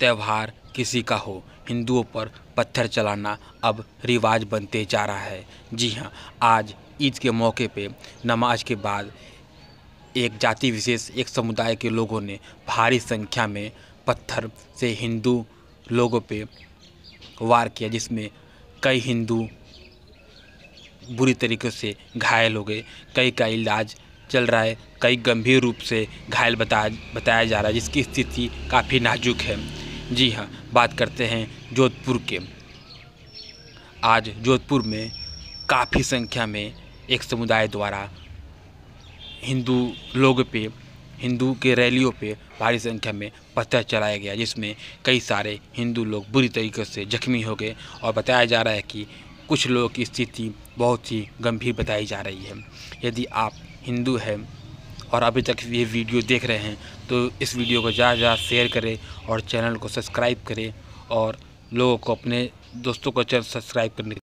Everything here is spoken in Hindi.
त्यौहार किसी का हो हिंदुओं पर पत्थर चलाना अब रिवाज बनते जा रहा है जी हाँ आज ईद के मौके पे नमाज के बाद एक जाति विशेष एक समुदाय के लोगों ने भारी संख्या में पत्थर से हिंदू लोगों पे वार किया जिसमें कई हिंदू बुरी तरीके से घायल हो गए कई का इलाज चल रहा है कई गंभीर रूप से घायल बताया बताया जा रहा है जिसकी स्थिति काफ़ी नाजुक है जी हाँ बात करते हैं जोधपुर के आज जोधपुर में काफ़ी संख्या में एक समुदाय द्वारा हिंदू लोग पे हिंदू के रैलियों पे भारी संख्या में पत्थर चलाया गया जिसमें कई सारे हिंदू लोग बुरी तरीके से जख्मी हो गए और बताया जा रहा है कि कुछ लोगों की स्थिति बहुत ही गंभीर बताई जा रही है यदि आप हिंदू हैं और अभी तक ये वीडियो देख रहे हैं तो इस वीडियो को ज़्यादा से ज़्यादा शेयर करें और चैनल को सब्सक्राइब करें और लोगों को अपने दोस्तों को चैनल सब्सक्राइब करने